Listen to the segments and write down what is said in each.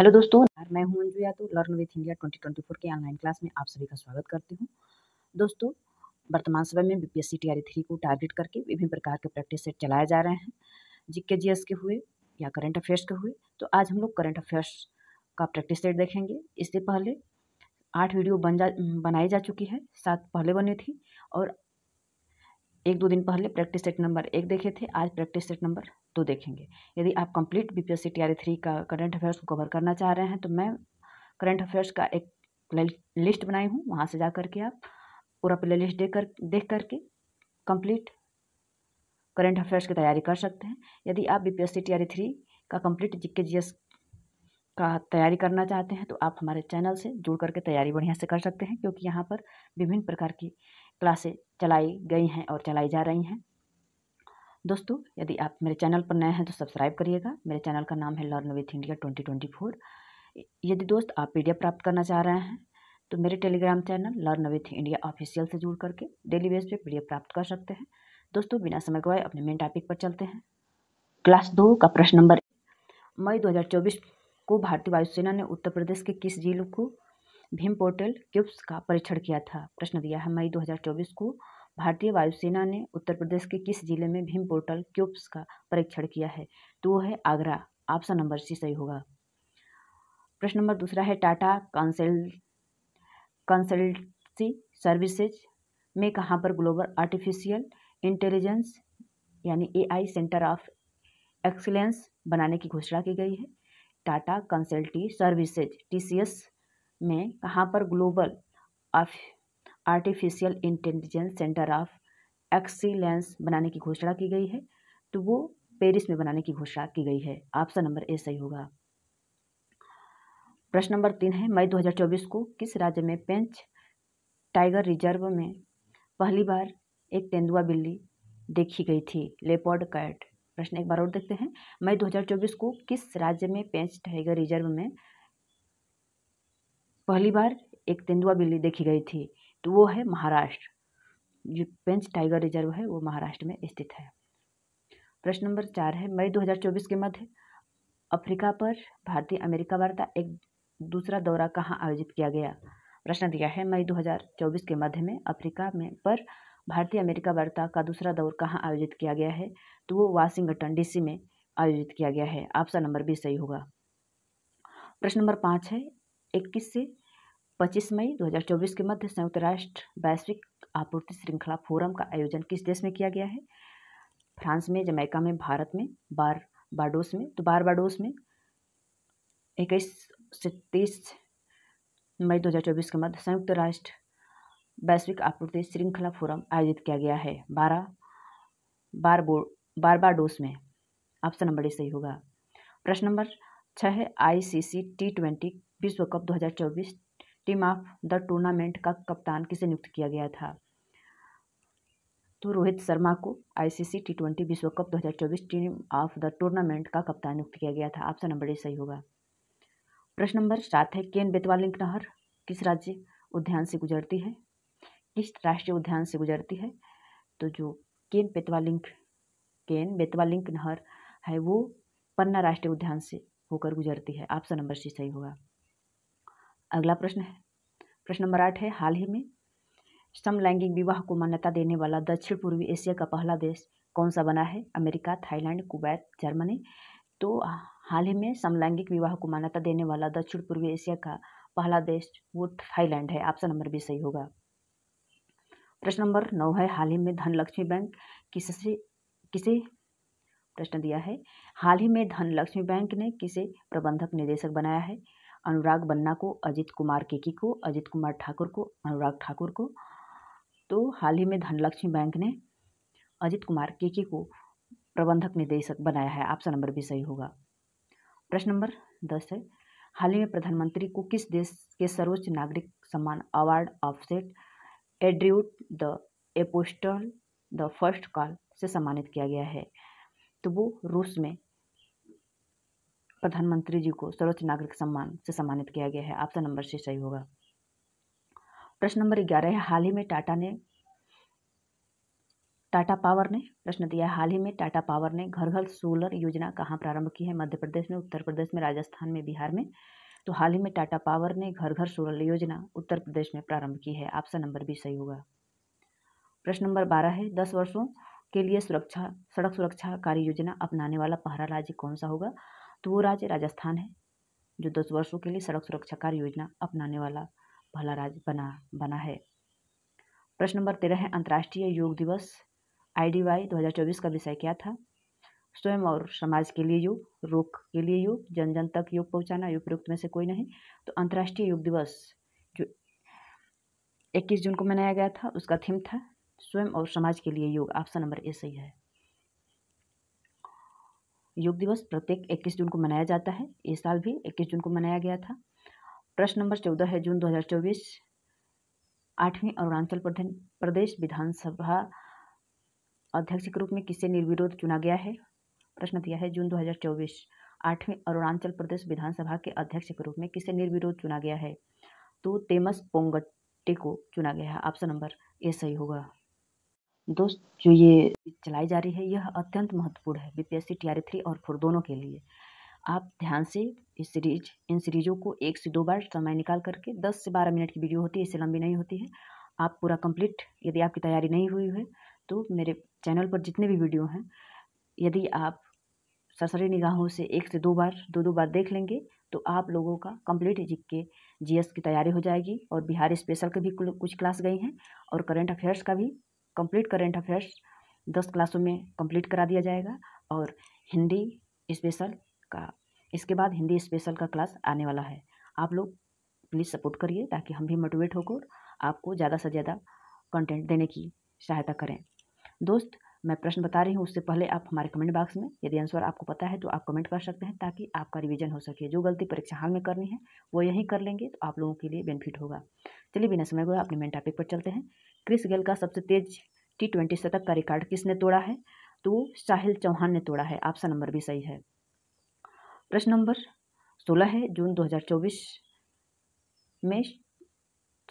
hello दोस्तों मैं हूं Anju Yadav learn with India 2024 के ऑनलाइन क्लास में आप सभी का स्वागत करती हूं दोस्तों वर्तमान समय में B P S C T R three को टारगेट करके विभिन्न प्रकार के प्रैक्टिस सेट चलाए जा रहे हैं जीके एस के हुए या करंट अफेयर्स के हुए तो आज हम लोग करंट अफेयर्स का प्रैक्टिस सेट देखेंगे इससे पहले आठ वीडियो बन जा बनाई जा चुकी है सात पहले बनी थी और एक दो दिन पहले प्रैक्टिस सेट नंबर एक देखे थे आज प्रैक्टिस सेट नंबर दो देखेंगे यदि आप complete B P S C T R three का करंट अफेयर्स को कवर करना चाह रहे हैं तो मैं करंट अफेयर्स का एक लिस्ट बनाई हूँ वहाँ से जा करके आप पूरा प्ले लिस्ट देख कर देख करके कंप्लीट करंट अफेयर्स की तैयारी कर सकते हैं यदि आप B P S C T R three का कंप्लीट जिक्के जी एस का तैयारी करना चाहते हैं तो आप हमारे चैनल से जुड़ करके तैयारी बढ़िया से कर सकते हैं क्योंकि यहाँ पर विभिन्न प्रकार की क्लासें चलाई गई हैं और चलाई जा रही हैं दोस्तों यदि आप मेरे चैनल पर नए हैं तो सब्सक्राइब करिएगा मेरे चैनल का नाम है learn with India twenty twenty four यदि दोस्त आप पी प्राप्त करना चाह रहे हैं तो मेरे Telegram channel learn with India official से जुड़ करके डेली बेस पे पी प्राप्त कर सकते हैं दोस्तों बिना समय गवाए अपने मेन टॉपिक पर चलते हैं क्लास दो का प्रश्न नंबर मई दो को भारतीय वायुसेना ने उत्तर प्रदेश के किस जिलों को भीम पोर्टल क्यूब्स का परीक्षण किया था प्रश्न दिया है मई 2024 को भारतीय वायुसेना ने उत्तर प्रदेश के किस जिले में भीम पोर्टल क्यूब्स का परीक्षण किया है तो वो है आगरा ऑप्शन नंबर सी सही होगा प्रश्न नंबर दूसरा है टाटा कंसल कंसल्टी सर्विसेज में कहाँ पर ग्लोबल आर्टिफिशियल इंटेलिजेंस यानी एआई सेंटर ऑफ एक्सीलेंस बनाने की घोषणा की गई है टाटा कंसल्टी सर्विसेज टीसीएस में कहाँ पर global artificial intelligence centre of excellence बनाने की घोषणा की गई है तो वो पेरिस में बनाने की घोषणा की गई है ऑप्शन नंबर ए सही होगा प्रश्न नंबर तीन है मई 2024 को किस राज्य में पेंच टाइगर रिजर्व में पहली बार एक तेंदुआ बिल्ली देखी गई थी लेपॉर्ड कैट प्रश्न एक बार और देखते हैं मई 2024 को किस राज्य में पेंच टाइगर रिजर्व में पहली बार एक तेंदुआ बिल्ली देखी गई थी तो वो है महाराष्ट्र जो पेंच टाइगर रिजर्व है वो महाराष्ट्र में स्थित है प्रश्न नंबर चार है मई 2024 के मध्य अफ्रीका पर भारतीय अमेरिका वार्ता एक दूसरा दौरा कहाँ आयोजित किया गया प्रश्न दिया है मई 2024 के मध्य में अफ्रीका में पर भारतीय अमेरिका वार्ता का दूसरा दौर कहाँ आयोजित किया गया है तो वो वाशिंगटन डीसी में आयोजित किया गया है ऑप्शन नंबर बी सही होगा प्रश्न नंबर पाँच है इक्कीस से 25 मई 2024 के मध्य संयुक्त राष्ट्र वैश्विक आपूर्ति श्रृंखला फोरम का आयोजन किस देश में किया गया है फ्रांस में जमैका में भारत में बार बारडोस में तो बार बारडोस में इक्कीस से तीस मई 2024 के मध्य संयुक्त राष्ट्र वैश्विक आपूर्ति श्रृंखला फोरम आयोजित किया गया है बारह बार बो बार बारडोस में ऑप्शन नंबर ए सही होगा प्रश्न नंबर छः है सी टी ट्वेंटी विश्व कप चौबीस टीम ऑफ द टूर्नामेंट का कप्तान किसे नियुक्त किया गया था तो रोहित शर्मा को आईसीसी टी ट्वेंटी विश्व cup 2024 team of the tournament का कप्तान नियुक्त किया गया था ऑप्शन नंबर ए सही होगा प्रश्न नंबर सात है केन बेतवा लिंक नहर किस राज्य उद्यान से गुजरती है किस राष्ट्रीय उद्यान से गुजरती है तो जो केन बेतवा लिंक केन बेतवा लिंक नहर है वो पन्ना राष्ट्रीय उद्यान से होकर गुजरती है ऑप्शन नंबर सी सही होगा अगला प्रश्न है प्रश्न नंबर आठ है हाल ही में समलैंगिक विवाह को मान्यता देने वाला दक्षिण पूर्वी एशिया का पहला देश कौन सा बना है अमेरिका थाईलैंड कुवैत जर्मनी तो हाल ही में समलैंगिक विवाह को मान्यता देने वाला दक्षिण पूर्वी एशिया का पहला देश वो थाईलैंड है ऑप्शन नंबर बी सही होगा प्रश्न नंबर नौ है हाल ही में धनलक्ष्मी बैंक किससे किसे प्रश्न दिया है हाल ही में धनलक्ष्मी बैंक ने किसे प्रबंधक निदेशक बनाया है अनुराग बन्ना को अजित कुमार केकी को अजित कुमार ठाकुर को अनुराग ठाकुर को तो हाल ही में धनलक्ष्मी बैंक ने अजित कुमार केकी को प्रबंधक निदेशक बनाया है आपका नंबर भी सही होगा प्रश्न नंबर दस है हाल ही में प्रधानमंत्री को किस देश के सर्वोच्च नागरिक सम्मान अवार्ड ऑफसेट एड्रियूट the apostle the first call से सम्मानित किया गया है तो वो रूस में प्रधानमंत्री जी को सर्वोच्च नागरिक सम्मान से सम्मानित किया गया है ऑप्शन नंबर से सही होगा प्रश्न नंबर ग्यारह है हाल ही में टाटा ने टाटा पावर ने प्रश्न दिया है हाल ही में टाटा पावर ने घर घर सोलर योजना कहाँ प्रारंभ की है मध्य प्रदेश में उत्तर प्रदेश में राजस्थान में बिहार में तो हाल ही में टाटा पावर ने घर घर सोलर योजना उत्तर प्रदेश में प्रारंभ की है ऑप्शन नंबर भी सही होगा प्रश्न नंबर बारह है दस वर्षों के लिए सुरक्षा सड़क सुरक्षा कार्य योजना अपनाने वाला पहरा राज्य कौन सा होगा तो वो राज्य राजस्थान है जो दस वर्षों के लिए सड़क सुरक्षा कार्य योजना अपनाने वाला भला राज्य बना बना है प्रश्न नंबर तेरह है अंतर्राष्ट्रीय योग दिवस आई डी वाई दो का विषय क्या था स्वयं और समाज के लिए योग रोग के लिए योग जन जन तक योग पहुंचाना योग प्रयुक्त में से कोई नहीं तो अंतर्राष्ट्रीय योग दिवस जो 21 जून को मनाया गया था उसका थीम था स्वयं और समाज के लिए योग ऑप्शन नंबर ए सही है योग दिवस प्रत्येक 21 जून को मनाया जाता है इस साल भी 21 जून को मनाया गया था प्रश्न नंबर चौदह है जून 2024 आठवीं अरुणाचल प्रदेश विधानसभा अध्यक्ष के रूप में किसे निर्विरोध चुना गया है प्रश्न दिया है जून 2024 आठवीं अरुणाचल प्रदेश विधानसभा के अध्यक्ष के रूप में किसे निर्विरोध चुना गया है तो तेमस पोंगट्टे को चुना गया है ऑप्शन नंबर ए सही होगा दोस्त जो ये चलाई जा रही है यह अत्यंत महत्वपूर्ण है बीपीएससी टीआरए थ्री और फोर दोनों के लिए आप ध्यान से इस सीरीज इन सीरीजों को एक से दो बार समय निकाल करके दस से बारह मिनट की वीडियो होती है इससे लंबी नहीं होती है आप पूरा कंप्लीट यदि आपकी तैयारी नहीं हुई है तो मेरे चैनल पर जितने भी वीडियो हैं यदि आप सरसरी निगाहों से एक से दो बार दो दो बार देख लेंगे तो आप लोगों का कंप्लीट जी के एस की तैयारी हो जाएगी और बिहार स्पेशल के भी कुछ क्लास गई हैं और करंट अफेयर्स का भी कंप्लीट करेंट अफेयर्स दस क्लासों में कंप्लीट करा दिया जाएगा और हिंदी स्पेशल का इसके बाद हिंदी स्पेशल का क्लास आने वाला है आप लोग प्लीज़ सपोर्ट करिए ताकि हम भी मोटिवेट होकर आपको ज़्यादा से ज़्यादा कंटेंट देने की सहायता करें दोस्त मैं प्रश्न बता रही हूँ उससे पहले आप हमारे कमेंट बॉक्स में यदि आंसर आपको पता है तो आप कमेंट कर सकते हैं ताकि आपका रिवीजन हो सके जो गलती परीक्षा हाल में करनी है वो यहीं कर लेंगे तो आप लोगों के लिए बेनिफिट होगा चलिए बिना समय को अपने मेन टॉपिक पर चलते हैं क्रिस गेल का सबसे तेज टी ट्वेंटी शतक का रिकॉर्ड किसने तोड़ा है तो साहिल चौहान ने तोड़ा है ऑप्शन नंबर भी सही है प्रश्न नंबर सोलह है जून दो में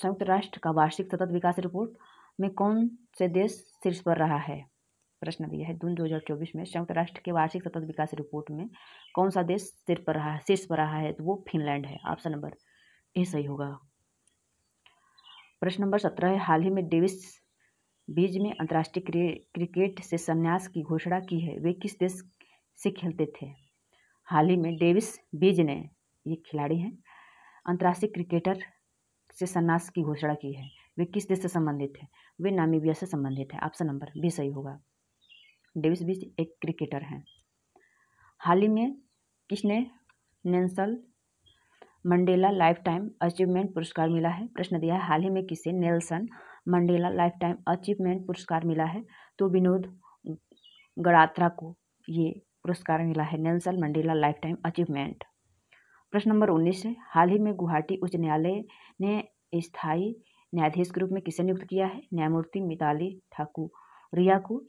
संयुक्त राष्ट्र का वार्षिक सतत विकास रिपोर्ट में कौन से देश शीर्ष पर रहा है प्रश्न दिया है जून चौबीस में संयुक्त राष्ट्र के वार्षिक सतत विकास रिपोर्ट में कौन सा देश सिर पर रहा है शीर्ष पर रहा है तो वो फिनलैंड है ऑप्शन नंबर ए सही होगा प्रश्न नंबर सत्रह है हाल ही में डेविस बीज में अंतर्राष्ट्रीय क्रिकेट से संन्यास की घोषणा की है वे किस देश से खेलते थे हाल ही में डेविस बीज ने ये खिलाड़ी हैं अंतर्राष्ट्रीय क्रिकेटर से संन्यास की घोषणा की है वे किस देश से संबंधित है वे नामीबिया से संबंधित है ऑप्शन नंबर बी सही होगा डेविस भी एक क्रिकेटर हैं हाल ही में किसने Nelson Mandela lifetime achievement पुरस्कार मिला है प्रश्न दिया है हाल ही में किसे Nelson Mandela lifetime achievement पुरस्कार मिला है तो विनोद गड़ात्रा को ये पुरस्कार मिला है Nelson Mandela lifetime achievement प्रश्न नंबर उन्नीस है हाल ही में गुवाहाटी उच्च न्यायालय ने स्थायी न्यायाधीश के रूप में किसे नियुक्त किया है न्यायमूर्ति मिताली ठाकुरिया को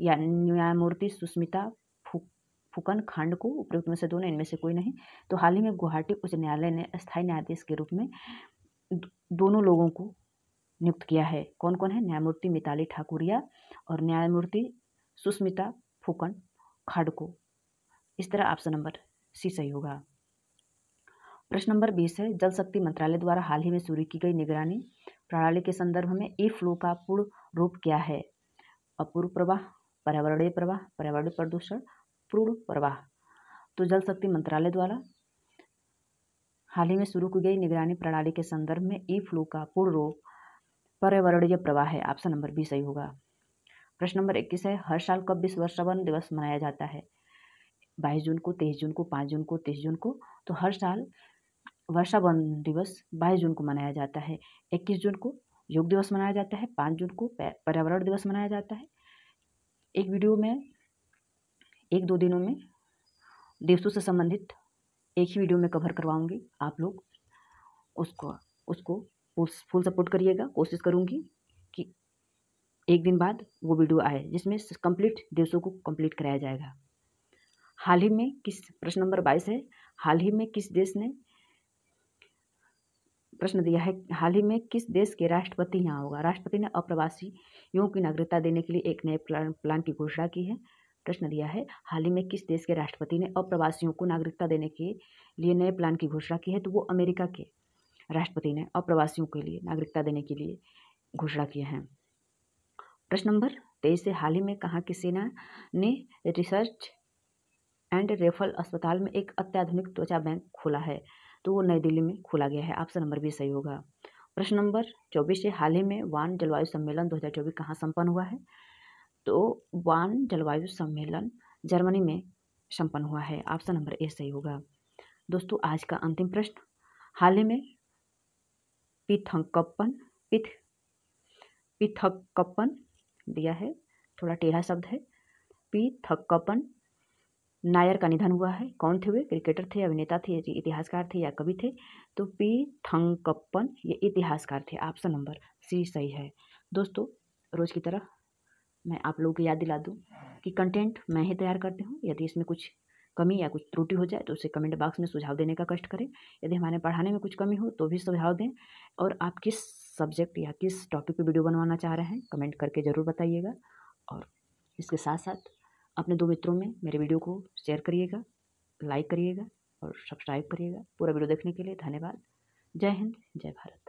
या न्यायमूर्ति सुस्मिता फुकन खंड को उपयुक्त में से दोनों इनमें से कोई नहीं तो हाल ही में गुवाहाटी उच्च न्यायालय ने स्थायी न्यायाधीश के रूप में दोनों लोगों को नियुक्त किया है कौन कौन है न्यायमूर्ति मिताली ठाकुरिया और न्यायमूर्ति सुष्मिता फुकन खांड को इस तरह ऑप्शन नंबर सी सही होगा प्रश्न नंबर बीस है जल शक्ति मंत्रालय द्वारा हाल ही में शुरू की गई निगरानी प्रणाली के संदर्भ में ई फ्लो का पूर्ण रूप क्या है अपूर्व प्रवाह पर्यावरणीय प्रवाह पर्यावरणीय प्रदूषण पूर्ण प्रवाह तो जल शक्ति मंत्रालय द्वारा हाल ही में शुरू की गई निगरानी प्रणाली के संदर्भ में ई फ्लू का पूर्ण रूप पर्यावरणीय प्रवाह है ऑप्शन नंबर बी सही होगा प्रश्न नंबर इक्कीस है हर साल कब विश्व श्रवण दिवस मनाया जाता है बाईस जून को तेईस जून को पाँच जून को तेईस जून को तो हर साल वर्षा वन दिवस बाईस जून को मनाया जाता है इक्कीस जून को योग दिवस मनाया जाता है पाँच जून को पर्यावरण दिवस मनाया जाता है एक वीडियो में एक दो दिनों में देवसू से संबंधित एक ही वीडियो में कवर करवाऊंगी आप लोग उसको उसको फुल सपोर्ट करिएगा कोशिश करूंगी कि एक दिन बाद वो वीडियो आए जिसमें कंप्लीट देवसू को कंप्लीट कराया जाएगा हाल ही में किस प्रश्न नंबर बाईस है हाल ही में किस देश ने प्रश्न दिया है हाल ही में किस देश के राष्ट्रपति यहाँ होगा राष्ट्रपति ने अप्रवासी युवाओं की नागरिकता देने के लिए एक नए प्लान प्लान की घोषणा की है प्रश्न दिया है हाल ही में किस देश के राष्ट्रपति ने अप्रवासियों को नागरिकता देने के लिए नए प्लान की घोषणा की है तो वो अमेरिका के राष्ट्रपति ने अप्रवासियों के लिए नागरिकता देने के लिए घोषणा किए हैं प्रश्न नंबर तेईस से हाल ही में कहा कि सेना ने रिसर्च एंड रेफल अस्पताल में एक अत्याधुनिक त्वचा बैंक खोला है तो वो नई दिल्ली में खोला गया है ऑप्शन नंबर बी सही होगा प्रश्न नंबर चौबीस से हाल ही में वान जलवायु सम्मेलन 2024 कहाँ संपन्न हुआ है तो वान जलवायु सम्मेलन जर्मनी में सम्पन्न हुआ है ऑप्शन नंबर ए सही होगा दोस्तों आज का अंतिम प्रश्न हाल ही में पिथकप्पन पिथ पिथकप्पन दिया है थोड़ा टेढ़ा शब्द है पिथकप्पन नायर का निधन हुआ है कौन थे वे क्रिकेटर थे अभिनेता थे इतिहासकार थे या कवि थे तो पी थंकप्पन ये इतिहासकार थे ऑप्शन नंबर सी सही है दोस्तों रोज़ की तरह मैं आप लोगों को याद दिला दूँ कि कंटेंट मैं ही तैयार करती हूँ यदि इसमें कुछ कमी या कुछ त्रुटि हो जाए तो उसे कमेंट बॉक्स में सुझाव देने का कष्ट करें यदि हमारे पढ़ाने में कुछ कमी हो तो भी सुझाव दें और आप किस सब्जेक्ट या किस टॉपिक पे वीडियो बनवाना चाह रहे हैं कमेंट करके ज़रूर बताइएगा और इसके साथ साथ अपने दो मित्रों में मेरे वीडियो को शेयर करिएगा लाइक करिएगा और सब्सक्राइब करिएगा पूरा वीडियो देखने के लिए धन्यवाद जय हिंद जय भारत